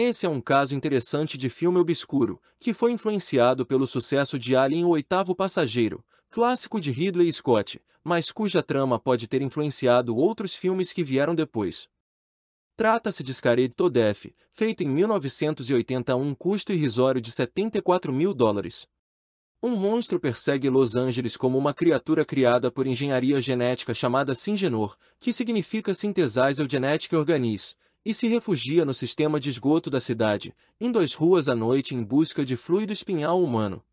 Esse é um caso interessante de filme obscuro, que foi influenciado pelo sucesso de Alien o Oitavo Passageiro, clássico de Ridley Scott, mas cuja trama pode ter influenciado outros filmes que vieram depois. Trata-se de Scared to Death, feito em 1980 a um custo irrisório de 74 mil dólares. Um monstro persegue Los Angeles como uma criatura criada por engenharia genética chamada Singenor, que significa Synthesizer Genetic Organism, e se refugia no sistema de esgoto da cidade, indo às ruas à noite em busca de fluido espinhal humano.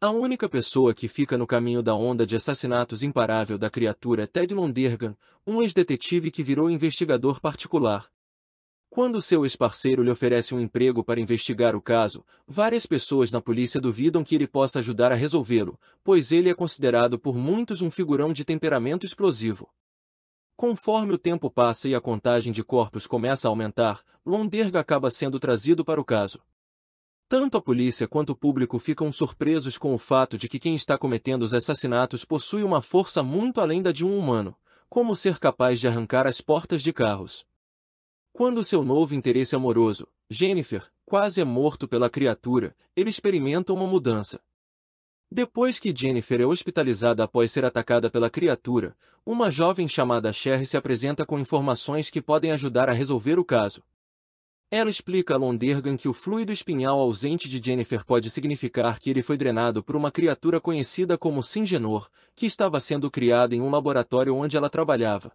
A única pessoa que fica no caminho da onda de assassinatos imparável da criatura é Ted Londergan, um ex-detetive que virou investigador particular. Quando seu ex-parceiro lhe oferece um emprego para investigar o caso, várias pessoas na polícia duvidam que ele possa ajudar a resolvê-lo, pois ele é considerado por muitos um figurão de temperamento explosivo. Conforme o tempo passa e a contagem de corpos começa a aumentar, Londerga acaba sendo trazido para o caso. Tanto a polícia quanto o público ficam surpresos com o fato de que quem está cometendo os assassinatos possui uma força muito além da de um humano, como ser capaz de arrancar as portas de carros. Quando seu novo interesse amoroso, Jennifer, quase é morto pela criatura, ele experimenta uma mudança. Depois que Jennifer é hospitalizada após ser atacada pela criatura, uma jovem chamada Cher se apresenta com informações que podem ajudar a resolver o caso. Ela explica a Londergan que o fluido espinhal ausente de Jennifer pode significar que ele foi drenado por uma criatura conhecida como Singenor, que estava sendo criada em um laboratório onde ela trabalhava.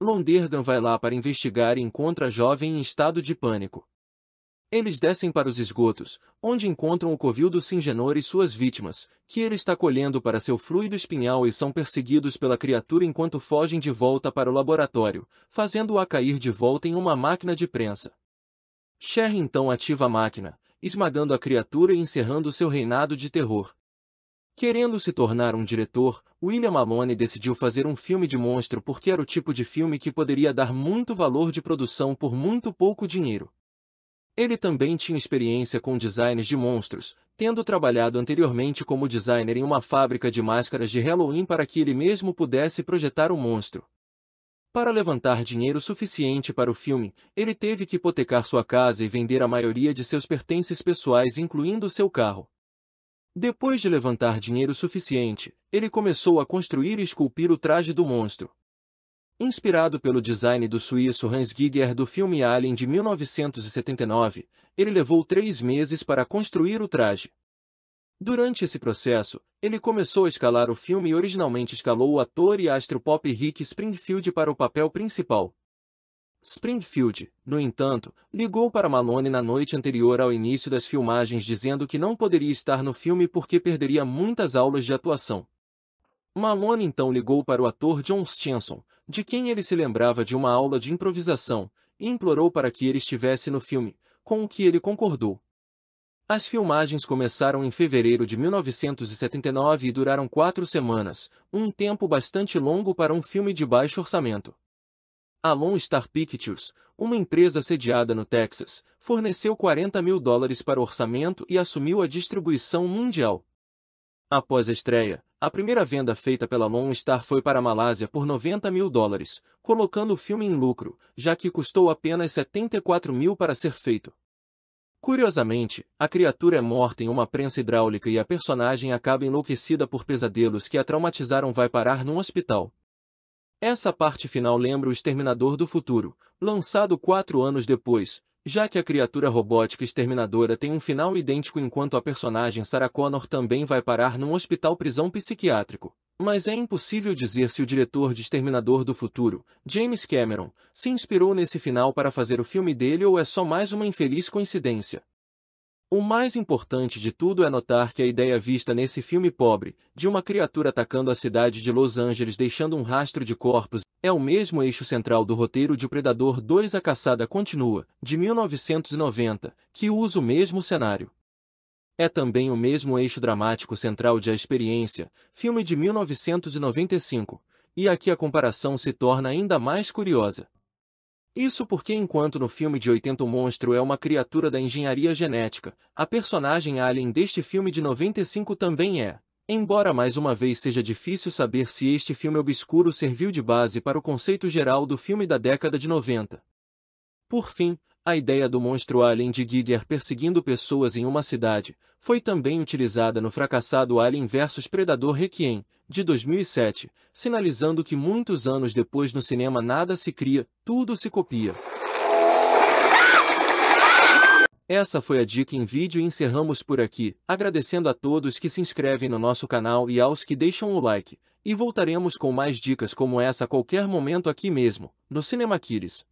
Londergan vai lá para investigar e encontra a jovem em estado de pânico. Eles descem para os esgotos, onde encontram o covil do Singenor e suas vítimas, que ele está colhendo para seu fluido espinhal e são perseguidos pela criatura enquanto fogem de volta para o laboratório, fazendo-a cair de volta em uma máquina de prensa. Sherry então ativa a máquina, esmagando a criatura e encerrando seu reinado de terror. Querendo se tornar um diretor, William Malone decidiu fazer um filme de monstro porque era o tipo de filme que poderia dar muito valor de produção por muito pouco dinheiro. Ele também tinha experiência com designs de monstros, tendo trabalhado anteriormente como designer em uma fábrica de máscaras de Halloween para que ele mesmo pudesse projetar o um monstro. Para levantar dinheiro suficiente para o filme, ele teve que hipotecar sua casa e vender a maioria de seus pertences pessoais, incluindo seu carro. Depois de levantar dinheiro suficiente, ele começou a construir e esculpir o traje do monstro. Inspirado pelo design do suíço Hans Giger do filme Alien de 1979, ele levou três meses para construir o traje. Durante esse processo, ele começou a escalar o filme e originalmente escalou o ator e astro pop Rick Springfield para o papel principal. Springfield, no entanto, ligou para Malone na noite anterior ao início das filmagens dizendo que não poderia estar no filme porque perderia muitas aulas de atuação. Malone então ligou para o ator John Stinson, de quem ele se lembrava de uma aula de improvisação, e implorou para que ele estivesse no filme, com o que ele concordou. As filmagens começaram em fevereiro de 1979 e duraram quatro semanas, um tempo bastante longo para um filme de baixo orçamento. A Lone Star Pictures, uma empresa sediada no Texas, forneceu 40 mil dólares para o orçamento e assumiu a distribuição mundial. Após a estreia, a primeira venda feita pela Monstar foi para a Malásia por 90 mil dólares, colocando o filme em lucro, já que custou apenas 74 mil para ser feito. Curiosamente, a criatura é morta em uma prensa hidráulica e a personagem acaba enlouquecida por pesadelos que a traumatizaram vai parar num hospital. Essa parte final lembra o Exterminador do Futuro, lançado quatro anos depois, já que a criatura robótica exterminadora tem um final idêntico enquanto a personagem Sarah Connor também vai parar num hospital-prisão psiquiátrico. Mas é impossível dizer se o diretor de Exterminador do Futuro, James Cameron, se inspirou nesse final para fazer o filme dele ou é só mais uma infeliz coincidência. O mais importante de tudo é notar que a ideia vista nesse filme pobre, de uma criatura atacando a cidade de Los Angeles deixando um rastro de corpos é o mesmo eixo central do roteiro de O Predador 2 A Caçada Continua, de 1990, que usa o mesmo cenário. É também o mesmo eixo dramático central de A Experiência, filme de 1995, e aqui a comparação se torna ainda mais curiosa. Isso porque enquanto no filme de 80 o monstro é uma criatura da engenharia genética, a personagem alien deste filme de 95 também é, Embora mais uma vez seja difícil saber se este filme obscuro serviu de base para o conceito geral do filme da década de 90. Por fim, a ideia do monstro alien de Giger perseguindo pessoas em uma cidade foi também utilizada no fracassado Alien vs Predador Requiem, de 2007, sinalizando que muitos anos depois no cinema nada se cria, tudo se copia. Essa foi a dica em vídeo e encerramos por aqui, agradecendo a todos que se inscrevem no nosso canal e aos que deixam o like, e voltaremos com mais dicas como essa a qualquer momento aqui mesmo, no Cinema Kiris.